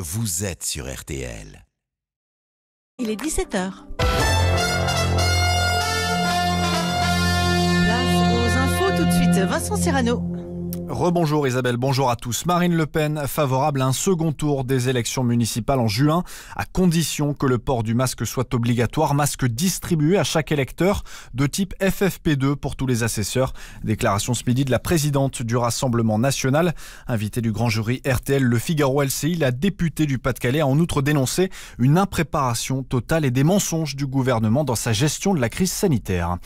Vous êtes sur RTL. Il est 17h. Place aux infos tout de suite. Vincent Serrano. Rebonjour Isabelle, bonjour à tous. Marine Le Pen favorable à un second tour des élections municipales en juin, à condition que le port du masque soit obligatoire, masque distribué à chaque électeur de type FFP2 pour tous les assesseurs. Déclaration ce midi de la présidente du Rassemblement national, invitée du grand jury RTL Le Figaro LCI, la députée du Pas-de-Calais a en outre dénoncé une impréparation totale et des mensonges du gouvernement dans sa gestion de la crise sanitaire.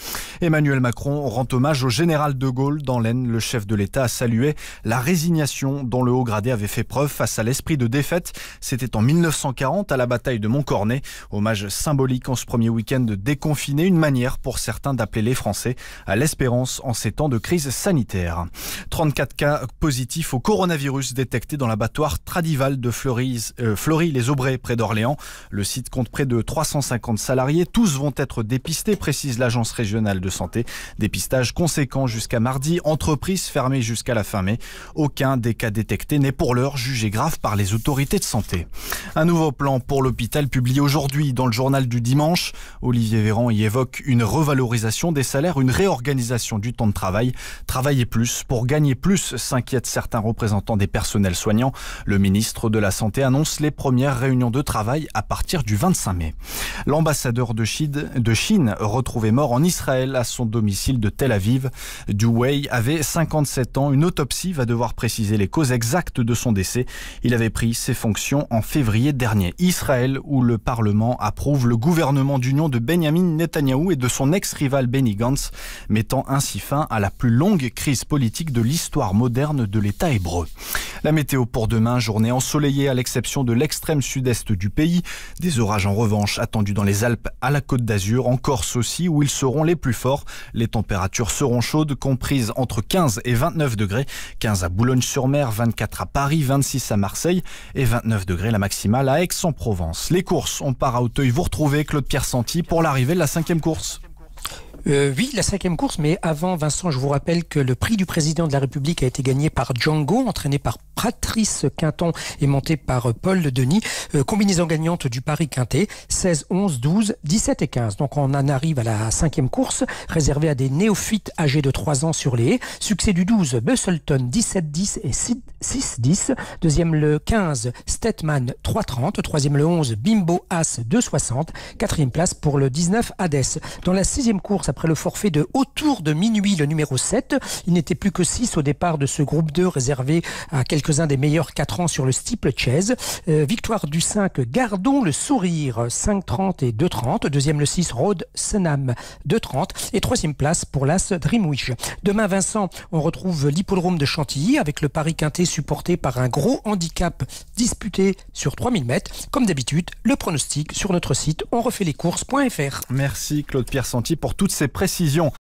Emmanuel Macron rend hommage au général de Gaulle dans l'Aisne. Le chef de l'État a salué la résignation dont le haut gradé avait fait preuve face à l'esprit de défaite. C'était en 1940 à la bataille de Montcornet. Hommage symbolique en ce premier week-end déconfiné, une manière pour certains d'appeler les Français à l'espérance en ces temps de crise sanitaire. 34 cas positifs au coronavirus détectés dans l'abattoir Tradival de euh, Fleury, les Aubrais près d'Orléans. Le site compte près de 350 salariés. Tous vont être dépistés, précise l'agence régionale de santé. Dépistage conséquent jusqu'à mardi. Entreprise fermée jusqu'à la fin mai. Aucun des cas détectés n'est pour l'heure jugé grave par les autorités de santé. Un nouveau plan pour l'hôpital publié aujourd'hui dans le journal du dimanche. Olivier Véran y évoque une revalorisation des salaires, une réorganisation du temps de travail. Travailler plus pour gagner plus, s'inquiètent certains représentants des personnels soignants. Le ministre de la Santé annonce les premières réunions de travail à partir du 25 mai. L'ambassadeur de Chine, de Chine, retrouvé mort en Israël à son domicile de Tel Aviv, Du Wei avait 57 ans, une L'autopsie va devoir préciser les causes exactes de son décès. Il avait pris ses fonctions en février dernier. Israël, où le Parlement approuve le gouvernement d'union de Benjamin Netanyahou et de son ex-rival Benny Gantz, mettant ainsi fin à la plus longue crise politique de l'histoire moderne de l'État hébreu. La météo pour demain, journée ensoleillée à l'exception de l'extrême sud-est du pays. Des orages en revanche attendus dans les Alpes à la Côte d'Azur, en Corse aussi, où ils seront les plus forts. Les températures seront chaudes, comprises entre 15 et 29 degrés. 15 à Boulogne-sur-Mer, 24 à Paris, 26 à Marseille et 29 degrés la maximale à Aix-en-Provence. Les courses, on part à Auteuil. Vous retrouvez Claude Pierre Senti pour l'arrivée de la cinquième course. Euh, oui, la cinquième course, mais avant, Vincent, je vous rappelle que le prix du président de la République a été gagné par Django, entraîné par Patrice Quinton et monté par Paul Denis. Euh, combinaison gagnante du Paris Quintet, 16, 11, 12, 17 et 15. Donc on en arrive à la cinquième course, réservée à des néophytes âgés de 3 ans sur les haies. Succès du 12, Busselton, 17, 10 et 6, 10. Deuxième le 15, Stetman, 3, 30. Troisième le 11, Bimbo As, 2, 60. Quatrième place pour le 19, Hades. Dans la sixième course, après le forfait de Autour de minuit, le numéro 7. Il n'était plus que 6 au départ de ce groupe 2 réservé à quelques-uns des meilleurs 4 ans sur le steeple chaise. Euh, victoire du 5, Gardons le sourire, 5,30 et 2-30. Deuxième le 6, road, Senam, 2,30. 30 Et troisième place pour l'As Dreamwich. Demain, Vincent, on retrouve l'hippodrome de Chantilly avec le Paris Quintet supporté par un gros handicap disputé sur 3000 mètres. Comme d'habitude, le pronostic sur notre site onrefaitlescourses.fr. Merci Claude Pierre Santi pour toutes ces des précisions